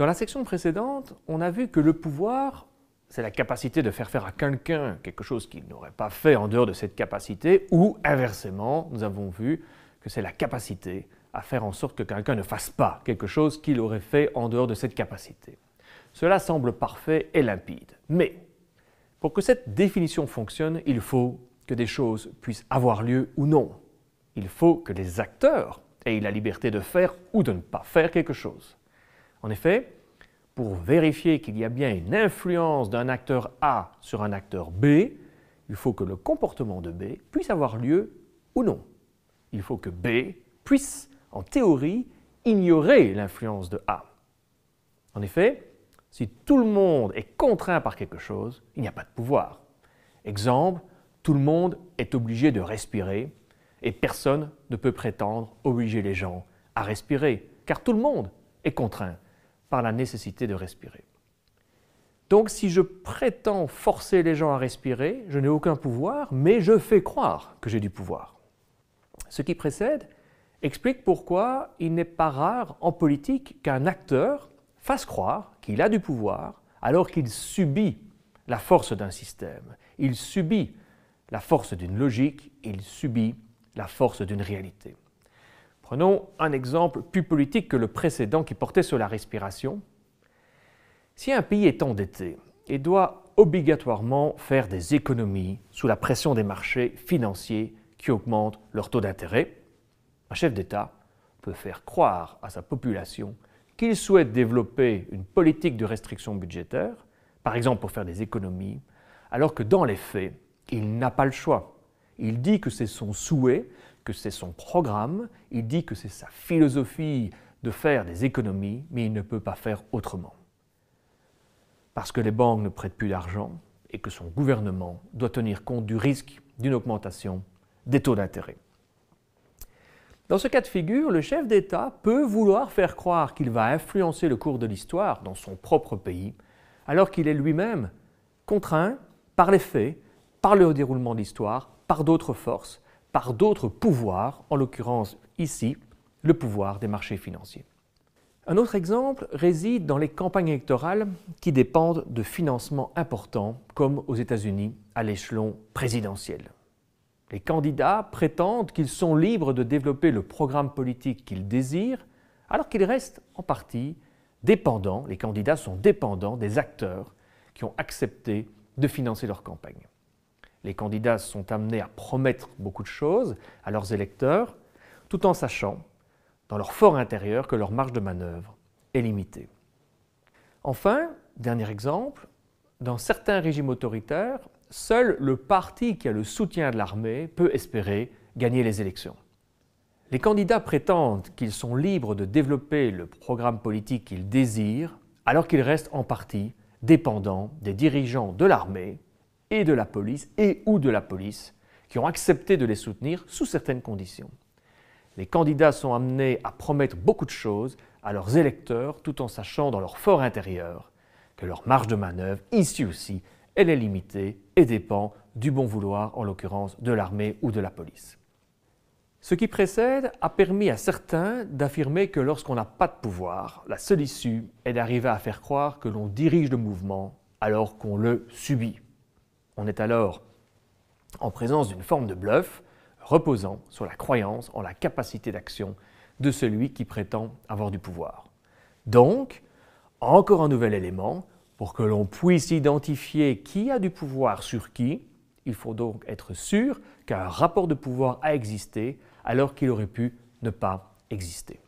Dans la section précédente, on a vu que le pouvoir, c'est la capacité de faire faire à quelqu'un quelque chose qu'il n'aurait pas fait en dehors de cette capacité, ou inversement, nous avons vu que c'est la capacité à faire en sorte que quelqu'un ne fasse pas quelque chose qu'il aurait fait en dehors de cette capacité. Cela semble parfait et limpide, mais pour que cette définition fonctionne, il faut que des choses puissent avoir lieu ou non. Il faut que les acteurs aient la liberté de faire ou de ne pas faire quelque chose. En effet, pour vérifier qu'il y a bien une influence d'un acteur A sur un acteur B, il faut que le comportement de B puisse avoir lieu ou non. Il faut que B puisse, en théorie, ignorer l'influence de A. En effet, si tout le monde est contraint par quelque chose, il n'y a pas de pouvoir. Exemple, tout le monde est obligé de respirer et personne ne peut prétendre obliger les gens à respirer, car tout le monde est contraint par la nécessité de respirer. Donc si je prétends forcer les gens à respirer, je n'ai aucun pouvoir, mais je fais croire que j'ai du pouvoir. Ce qui précède explique pourquoi il n'est pas rare en politique qu'un acteur fasse croire qu'il a du pouvoir alors qu'il subit la force d'un système, il subit la force d'une logique, il subit la force d'une réalité. Prenons un exemple plus politique que le précédent qui portait sur la respiration. Si un pays est endetté et doit obligatoirement faire des économies sous la pression des marchés financiers qui augmentent leur taux d'intérêt, un chef d'État peut faire croire à sa population qu'il souhaite développer une politique de restriction budgétaire, par exemple pour faire des économies, alors que dans les faits, il n'a pas le choix. Il dit que c'est son souhait, c'est son programme, il dit que c'est sa philosophie de faire des économies, mais il ne peut pas faire autrement. Parce que les banques ne prêtent plus d'argent et que son gouvernement doit tenir compte du risque d'une augmentation des taux d'intérêt. Dans ce cas de figure, le chef d'État peut vouloir faire croire qu'il va influencer le cours de l'histoire dans son propre pays, alors qu'il est lui-même contraint par les faits, par le déroulement de l'histoire, par d'autres forces, par d'autres pouvoirs, en l'occurrence ici le pouvoir des marchés financiers. Un autre exemple réside dans les campagnes électorales qui dépendent de financements importants, comme aux États-Unis à l'échelon présidentiel. Les candidats prétendent qu'ils sont libres de développer le programme politique qu'ils désirent, alors qu'ils restent en partie dépendants, les candidats sont dépendants des acteurs qui ont accepté de financer leur campagne. Les candidats sont amenés à promettre beaucoup de choses à leurs électeurs, tout en sachant, dans leur fort intérieur, que leur marge de manœuvre est limitée. Enfin, dernier exemple, dans certains régimes autoritaires, seul le parti qui a le soutien de l'armée peut espérer gagner les élections. Les candidats prétendent qu'ils sont libres de développer le programme politique qu'ils désirent, alors qu'ils restent en partie dépendants des dirigeants de l'armée et de la police et ou de la police qui ont accepté de les soutenir sous certaines conditions. Les candidats sont amenés à promettre beaucoup de choses à leurs électeurs tout en sachant dans leur fort intérieur que leur marge de manœuvre, ici aussi, elle est limitée et dépend du bon vouloir, en l'occurrence de l'armée ou de la police. Ce qui précède a permis à certains d'affirmer que lorsqu'on n'a pas de pouvoir, la seule issue est d'arriver à faire croire que l'on dirige le mouvement alors qu'on le subit. On est alors en présence d'une forme de bluff reposant sur la croyance en la capacité d'action de celui qui prétend avoir du pouvoir. Donc, encore un nouvel élément, pour que l'on puisse identifier qui a du pouvoir sur qui, il faut donc être sûr qu'un rapport de pouvoir a existé alors qu'il aurait pu ne pas exister.